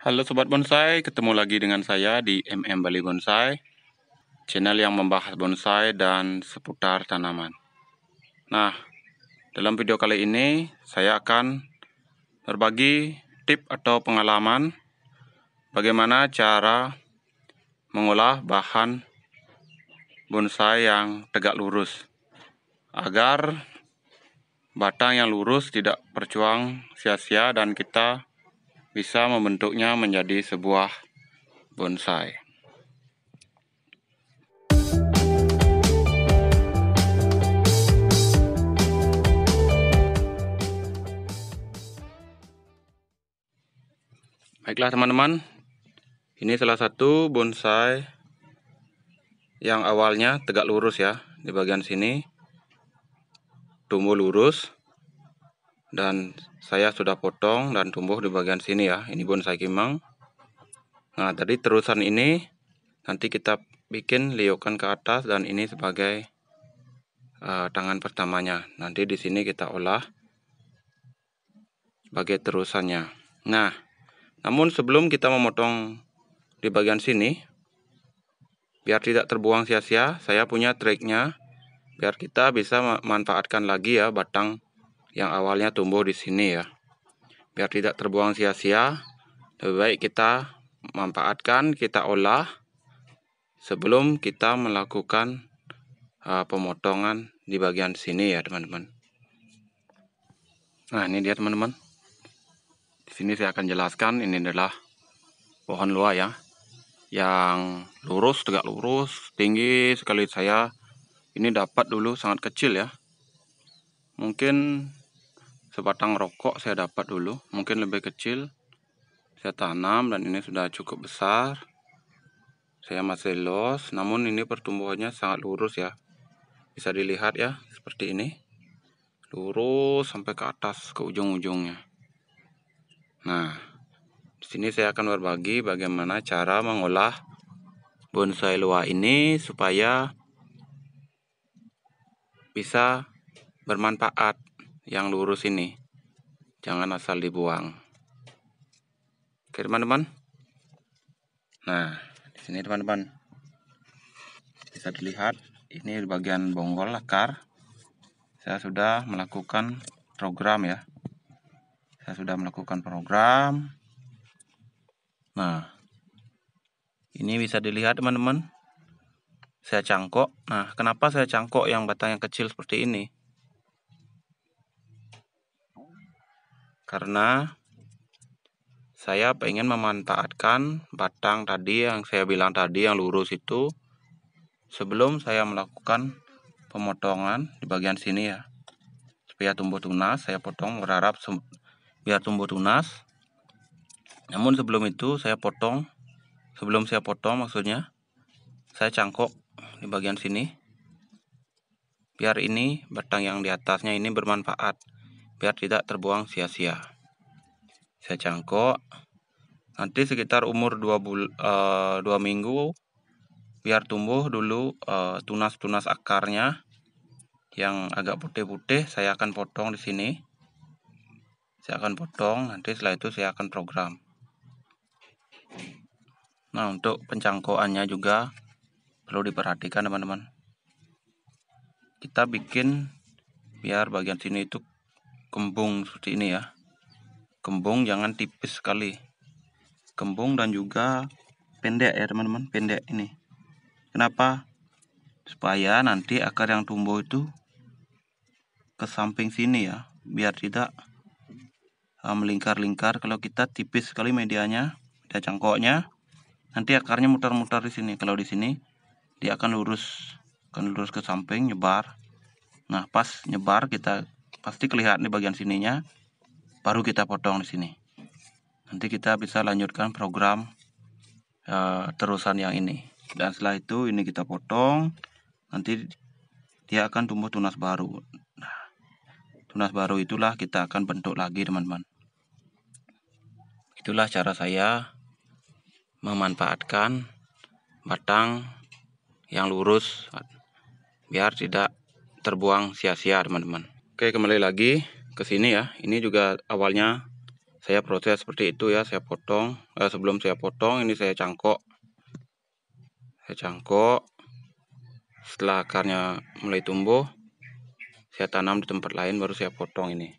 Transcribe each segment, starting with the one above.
Halo Sobat Bonsai, ketemu lagi dengan saya di MM Bali Bonsai Channel yang membahas bonsai dan seputar tanaman Nah, dalam video kali ini saya akan berbagi tip atau pengalaman Bagaimana cara mengolah bahan bonsai yang tegak lurus Agar batang yang lurus tidak percuang sia-sia dan kita bisa membentuknya menjadi sebuah bonsai. Baiklah teman-teman, ini salah satu bonsai yang awalnya tegak lurus ya di bagian sini tumbuh lurus dan saya sudah potong dan tumbuh di bagian sini ya ini bonsai kimang nah tadi terusan ini nanti kita bikin liukan ke atas dan ini sebagai uh, tangan pertamanya nanti di sini kita olah sebagai terusannya nah namun sebelum kita memotong di bagian sini biar tidak terbuang sia-sia saya punya triknya biar kita bisa memanfaatkan lagi ya batang yang awalnya tumbuh di sini ya. Biar tidak terbuang sia-sia, lebih baik kita manfaatkan, kita olah sebelum kita melakukan uh, pemotongan di bagian sini ya teman-teman. Nah ini dia teman-teman. Di sini saya akan jelaskan ini adalah pohon luar ya yang lurus tegak lurus tinggi sekali saya ini dapat dulu sangat kecil ya mungkin sebatang rokok saya dapat dulu mungkin lebih kecil saya tanam dan ini sudah cukup besar saya masih los namun ini pertumbuhannya sangat lurus ya bisa dilihat ya seperti ini lurus sampai ke atas ke ujung-ujungnya nah di sini saya akan berbagi bagaimana cara mengolah bonsai luar ini supaya bisa bermanfaat yang lurus ini. Jangan asal dibuang. Oke, teman-teman. Nah, di sini teman-teman. Bisa dilihat ini di bagian bonggol akar. Saya sudah melakukan program ya. Saya sudah melakukan program. Nah, ini bisa dilihat teman-teman. Saya cangkok. Nah, kenapa saya cangkok yang batang yang kecil seperti ini? karena saya pengen memanfaatkan batang tadi yang saya bilang tadi yang lurus itu sebelum saya melakukan pemotongan di bagian sini ya supaya tumbuh tunas saya potong berharap biar tumbuh tunas namun sebelum itu saya potong sebelum saya potong maksudnya saya cangkok di bagian sini biar ini batang yang di atasnya ini bermanfaat biar tidak terbuang sia-sia. Saya cangkok. Nanti sekitar umur 2 uh, eh, minggu biar tumbuh dulu eh, tunas-tunas uh, akarnya yang agak putih-putih saya akan potong di sini. Saya akan potong, nanti setelah itu saya akan program. Nah, untuk pencangkokannya juga perlu diperhatikan teman-teman. Kita bikin biar bagian sini itu kembung seperti ini ya kembung jangan tipis sekali kembung dan juga pendek ya teman-teman pendek ini kenapa supaya nanti akar yang tumbuh itu ke samping sini ya biar tidak e, melingkar-lingkar kalau kita tipis sekali medianya ada cangkoknya nanti akarnya mutar-mutar di sini kalau di sini dia akan lurus akan lurus ke samping nyebar nah pas nyebar kita pasti kelihatan di bagian sininya baru kita potong di sini nanti kita bisa lanjutkan program e, terusan yang ini dan setelah itu ini kita potong nanti dia akan tumbuh tunas baru nah, tunas baru itulah kita akan bentuk lagi teman-teman itulah cara saya memanfaatkan batang yang lurus biar tidak terbuang sia-sia teman-teman Oke, kembali lagi ke sini ya. Ini juga awalnya saya proses seperti itu ya. Saya potong. Eh, sebelum saya potong, ini saya cangkok. Saya cangkok. Setelah akarnya mulai tumbuh, saya tanam di tempat lain baru saya potong ini.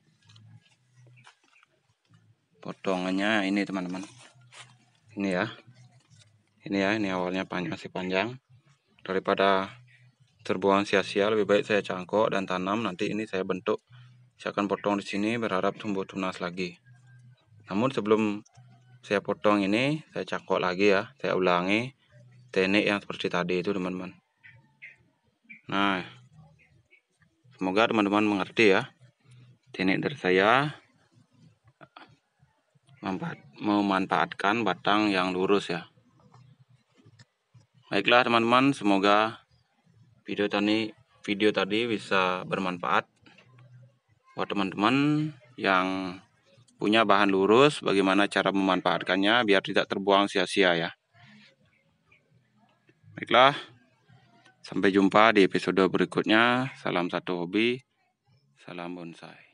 Potongannya ini teman-teman. Ini ya. Ini ya, ini awalnya panjang masih panjang. Daripada terbuang sia-sia lebih baik saya cangkok dan tanam nanti ini saya bentuk saya akan potong di sini berharap tumbuh tunas lagi namun sebelum saya potong ini saya cangkok lagi ya saya ulangi teknik yang seperti tadi itu teman-teman nah semoga teman-teman mengerti ya teknik dari saya memanfaatkan batang yang lurus ya baiklah teman-teman semoga video tadi video tadi bisa bermanfaat buat teman-teman yang punya bahan lurus bagaimana cara memanfaatkannya biar tidak terbuang sia-sia ya baiklah sampai jumpa di episode berikutnya salam satu hobi salam bonsai